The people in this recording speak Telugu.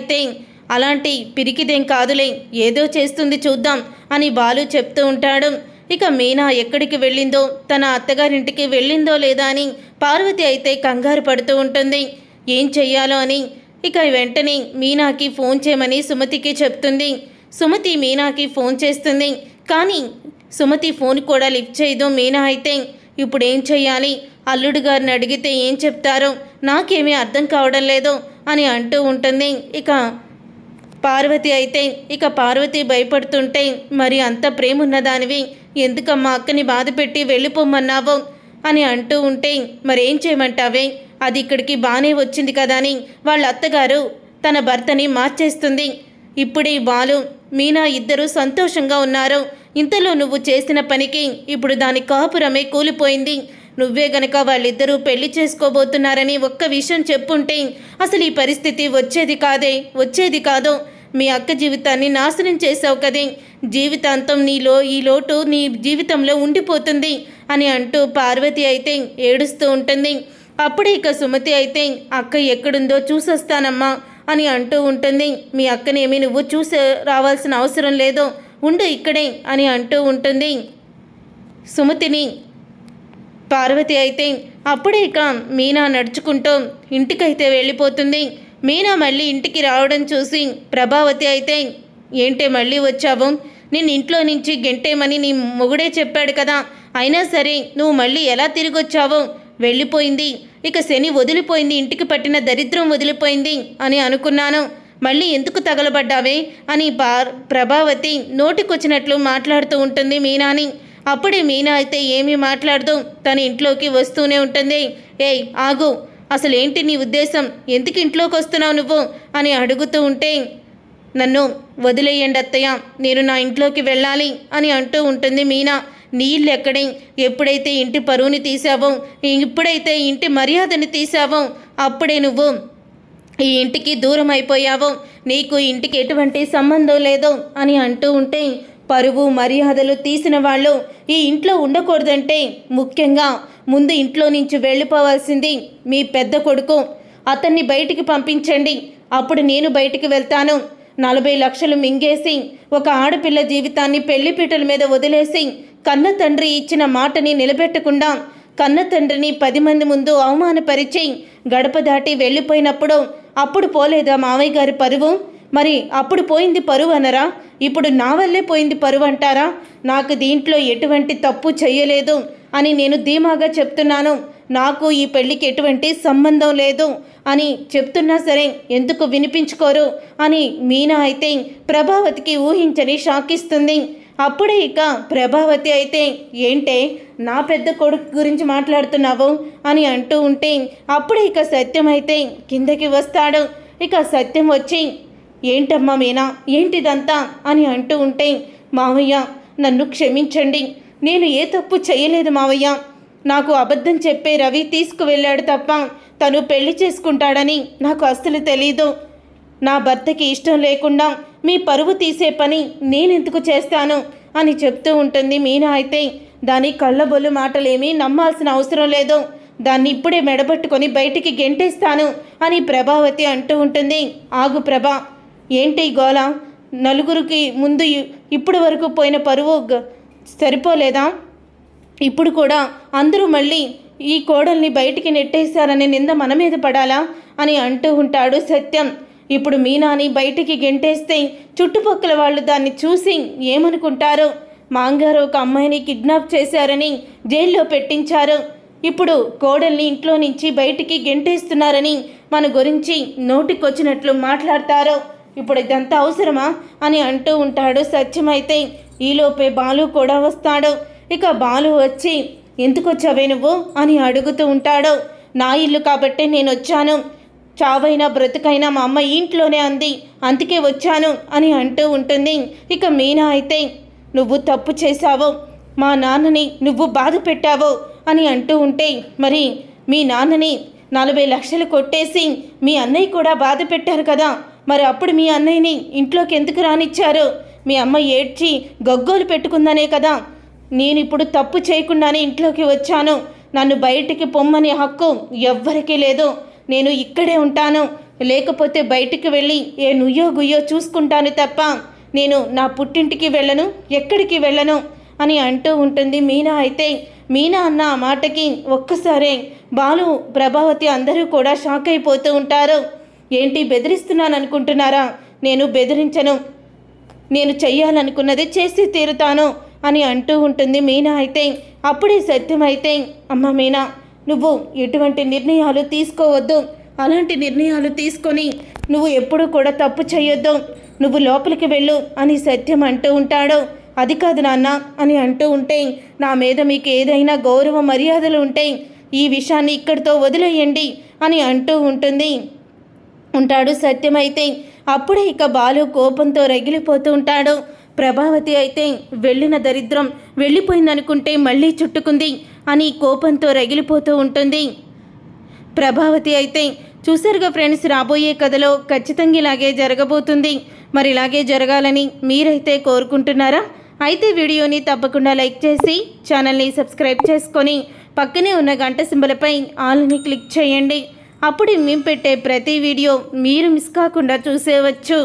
అయితే అలాంటి పిరికిదేం కాదులే ఏదో చేస్తుంది చూద్దాం అని బాలు చెప్తూ ఉంటాడు ఇక మీనా ఎక్కడికి వెళ్ళిందో తన అత్తగారింటికి వెళ్ళిందో లేదా అని పార్వతి అయితే కంగారు పడుతూ ఉంటుంది ఏం చెయ్యాలో అని ఇక వెంటనే మీనాకి ఫోన్ చేయమని సుమతికి చెప్తుంది సుమతి మీనాకి ఫోన్ చేస్తుంది కానీ సుమతి ఫోన్ కూడా లిఫ్ట్ చేయదు మీనా అయితే ఇప్పుడు ఏం చెయ్యాలి అల్లుడు గారిని అడిగితే ఏం చెప్తారో నాకేమీ అర్థం కావడం లేదు అని అంటూ ఉంటుంది ఇక పార్వతి అయితే ఇక పార్వతి భయపడుతుంటే మరి అంత ప్రేమ ఉన్నదానివి ఎందుకమ్మా అక్కని బాధ పెట్టి వెళ్ళిపోమన్నావు అని అంటూ ఉంటే మరేం చేయమంటావే అది ఇక్కడికి బాగానే వచ్చింది కదా అని వాళ్ళ అత్తగారు తన భర్తని మార్చేస్తుంది ఇప్పుడే బాలు మీనా ఇద్దరు సంతోషంగా ఉన్నారు ఇంతలో నువ్వు చేసిన పనికి ఇప్పుడు దాని కాపురమే కూలిపోయింది నువ్వే గనక వాళ్ళిద్దరూ పెళ్లి చేసుకోబోతున్నారని ఒక్క విషయం చెప్పుంటే అసలు ఈ పరిస్థితి వచ్చేది కాదే వచ్చేది కాదు మీ అక్క జీవితాన్ని నాశనం చేశావు కదే జీవితాంతం నీలో ఈ లోటు నీ జీవితంలో ఉండిపోతుంది అని అంటూ పార్వతి అయితే ఏడుస్తూ ఉంటుంది అప్పుడే ఇక సుమతి అయితే అక్క ఎక్కడుందో చూసొస్తానమ్మా అని అంటూ ఉంటుంది మీ అక్కనేమి నువ్వు చూసే రావాల్సిన అవసరం లేదు ఉండు ఇక్కడే అని అంటూ ఉంటుంది సుమతిని పార్వతి అయితే అప్పుడే ఇక మీనా నడుచుకుంటూ ఇంటికైతే వెళ్ళిపోతుంది మీనా మళ్ళీ ఇంటికి రావడం చూసి ప్రభావతి అయితే ఏంటే మళ్ళీ వచ్చావు నేను ఇంట్లో నుంచి గెంటేమని నీ మొగుడే చెప్పాడు కదా అయినా సరే నువ్వు మళ్ళీ ఎలా తిరిగి వచ్చావో వెళ్ళిపోయింది ఇక శని వదిలిపోయింది ఇంటికి పట్టిన దరిద్రం వదిలిపోయింది అని అనుకున్నాను మళ్ళీ ఎందుకు తగలబడ్డావే అని ప్రభావతి నోటికొచ్చినట్లు మాట్లాడుతూ ఉంటుంది మీనాని అప్పుడు మీనా అయితే ఏమీ మాట్లాడదు తన ఇంట్లోకి వస్తూనే ఉంటుంది ఏయ్ ఆగు అసలేంటి నీ ఉద్దేశం ఎందుకు ఇంట్లోకి వస్తున్నావు నువ్వు అని అడుగుతూ ఉంటే నన్ను వదిలేయండి అత్తయ్య నేను నా ఇంట్లోకి వెళ్ళాలి అని అంటూ ఉంటుంది మీనా నీళ్ళు ఎక్కడే ఎప్పుడైతే ఇంటి పరువుని తీసావో ఇప్పుడైతే ఇంటి మర్యాదని తీసావో అప్పుడే నువ్వు ఈ ఇంటికి దూరం అయిపోయావు నీకు ఇంటికి ఎటువంటి సంబంధం లేదు అని అంటూ ఉంటే పరువు మర్యాదలు తీసిన వాళ్ళు ఈ ఇంట్లో ఉండకూడదంటే ముఖ్యంగా ముందు ఇంట్లో నుంచి వెళ్ళిపోవాల్సింది మీ పెద్ద కొడుకు అతన్ని బయటికి పంపించండి అప్పుడు నేను బయటికి వెళ్తాను నలభై లక్షలు మింగేసి ఒక ఆడపిల్ల జీవితాన్ని పెళ్లిపీటల మీద వదిలేసి కన్న తండ్రి ఇచ్చిన మాటని నిలబెట్టకుండా కన్న తండ్రిని పది మంది ముందు అవమానపరిచి గడప దాటి వెళ్ళిపోయినప్పుడు అప్పుడు పోలేదా మావయ్య గారి పరువు మరి అప్పుడు పోయింది పరువు అనరా ఇప్పుడు నా వల్లే పోయింది పరువు అంటారా నాకు దీంట్లో ఎటువంటి తప్పు చేయలేదు అని నేను ధీమాగా చెప్తున్నాను నాకు ఈ పెళ్లికి ఎటువంటి సంబంధం లేదు అని చెప్తున్నా సరే ఎందుకు వినిపించుకోరు అని మీనా అయితే ప్రభావతికి ఊహించని షాకిస్తుంది అప్పుడే ఇక ప్రభావతి అయితే ఏంటే నా పెద్ద కొడుకు గురించి మాట్లాడుతున్నావు అని అంటూ ఉంటే అప్పుడే ఇక సత్యం అయితే కిందకి వస్తాడు ఇక సత్యం వచ్చి ఏంటమ్మా మీనా ఏంటిదంతా అని అంటూ ఉంటే మావయ్య నన్ను క్షమించండి నేను ఏ తప్పు చేయలేదు మావయ్య నాకు అబద్ధం చెప్పే రవి తీసుకువెళ్ళాడు తప్ప తను పెళ్లి చేసుకుంటాడని నాకు అస్సలు తెలీదు నా భర్తకి ఇష్టం లేకుండా మీ పరువు తీసే పని నేనెందుకు చేస్తాను అని చెప్తూ ఉంటుంది మీనా అయితే దాని కళ్ళబొల్లు మాటలేమీ నమ్మాల్సిన అవసరం లేదు దాన్ని ఇప్పుడే మెడబట్టుకొని బయటికి గెంటేస్తాను అని ప్రభావతి అంటూ ఉంటుంది ఆగు ప్రభా ఏంటి గోళ నలుగురికి ముందు ఇప్పుడు వరకు పోయిన పరువు సరిపోలేదా ఇప్పుడు కూడా అందరూ మళ్ళీ ఈ కోడల్ని బయటికి నెట్టేశారనే నింద మన మీద పడాలా అని అంటూ ఉంటాడు సత్యం ఇప్పుడు మీనాని బయటికి గెంటేస్తే చుట్టుపక్కల వాళ్ళు దాన్ని చూసి ఏమనుకుంటారు మాంగారు ఒక అమ్మాయిని కిడ్నాప్ చేశారని జైల్లో పెట్టించారు ఇప్పుడు కోడల్ని ఇంట్లో నుంచి బయటికి గెంటేస్తున్నారని మన గురించి నోటికొచ్చినట్లు మాట్లాడతారు ఇప్పుడు ఇదంతా అవసరమా అని అంటూ ఉంటాడు సత్యమైతే ఈలోపే బాలు కూడా వస్తాడు ఇక బాలు వచ్చి ఎందుకు వచ్చావే నువ్వు అని అడుగుతూ ఉంటాడు నా ఇల్లు కాబట్టి నేను వచ్చాను చావైనా బ్రతుకైనా మా అమ్మ ఇంట్లోనే అంది అందుకే వచ్చాను అని అంటూ ఉంటుంది ఇక మీనా అయితే నువ్వు తప్పు చేశావు మా నాన్నని నువ్వు బాధ పెట్టావు అని అంటూ ఉంటే మరి మీ నాన్నని నలభై లక్షలు కొట్టేసి మీ అన్నయ్య కూడా బాధ పెట్టారు కదా మరి అప్పుడు మీ అన్నయ్యని ఇంట్లోకి ఎందుకు రానిచ్చారు మీ అమ్మ ఏడ్చి గగ్గోలు పెట్టుకుందనే కదా నేను ఇప్పుడు తప్పు చేయకుండానే ఇంట్లోకి వచ్చాను నన్ను బయటికి పొమ్మనే హక్కు ఎవ్వరికీ లేదు నేను ఇక్కడే ఉంటాను లేకపోతే బయటికి వెళ్ళి ఏ నుయ్యో గుయ్యో చూసుకుంటాను తప్ప నేను నా పుట్టింటికి వెళ్ళను ఎక్కడికి వెళ్ళను అని అంటూ ఉంటుంది మీనా అయితే మీనా అన్న మాటకి ఒక్కసారే బాలు ప్రభావతి అందరూ కూడా షాక్ అయిపోతూ ఉంటారు ఏంటి బెదిరిస్తున్నాను అనుకుంటున్నారా నేను బెదిరించను నేను చెయ్యాలనుకున్నది చేసి తీరుతాను అని అంటూ ఉంటుంది మీనా అయితే అప్పుడే సత్యమైతే అమ్మ మీనా నువ్వు ఎటువంటి నిర్ణయాలు తీసుకోవద్దు అలాంటి నిర్ణయాలు తీసుకొని నువ్వు ఎప్పుడూ కూడా తప్పు చేయొద్దు నువ్వు లోపలికి వెళ్ళు అని సత్యం అంటూ ఉంటాడు అది కాదు నాన్న అని అంటూ ఉంటే నా మీద మీకు ఏదైనా గౌరవ మర్యాదలు ఉంటే ఈ విషయాన్ని ఇక్కడితో వదిలేయండి అని అంటూ ఉంటుంది ఉంటాడు సత్యమైతే అప్పుడే ఇక బాలు కోపంతో రగిలిపోతూ ఉంటాడు ప్రభావతి అయితే వెళ్ళిన దరిద్రం వెళ్ళిపోయిందనుకుంటే మళ్ళీ చుట్టుకుంది అని కోపంతో రగిలిపోతూ ఉంటుంది ప్రభావతి అయితే చూసారుగా ఫ్రెండ్స్ రాబోయే కథలో ఖచ్చితంగా ఇలాగే జరగబోతుంది మరి ఇలాగే జరగాలని మీరైతే కోరుకుంటున్నారా అయితే వీడియోని తప్పకుండా లైక్ చేసి ఛానల్ని సబ్స్క్రైబ్ చేసుకొని పక్కనే ఉన్న గంట సింబలపై ఆల్ని క్లిక్ చేయండి అప్పుడు మేము పెట్టే ప్రతి వీడియో మీరు మిస్ కాకుండా చూసేవచ్చు